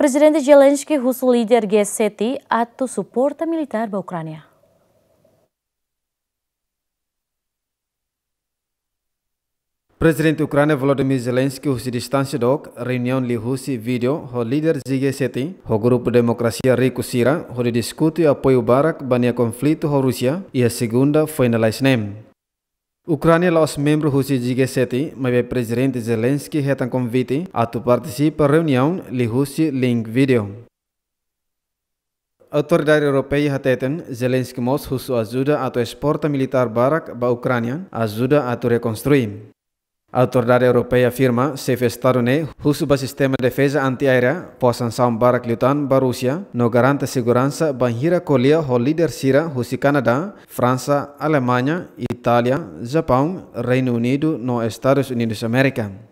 Presidente Zelensky russo líder G7 ato suporta militar ba Ucrânia. Presidente Ucrânia Volodymyr Zelensky se distância doc reunião li russi vídeo ho líder G7 ho grupo democracia rico sira ho discute apoio barak bania conflito ho Rússia e a segunda foi na name. Ucrânia lá os membros russos de G7, mas presidente Zelensky retam konviti a tu participar da li husi link video. Autoridade Europeia hateten Zelensky mos husu ajuda a tu exporta militar barak ba Ucrânia, ajuda a tu A autoridade europeia afirma se Estado-ne o sistema de defesa antiaérea pós-sanção baraclitan Barússia no garante segurança banhira colia ho líder sira husi Canadá, França, Alemanha, Itália, Japão, Reino Unido no Estados Unidos América.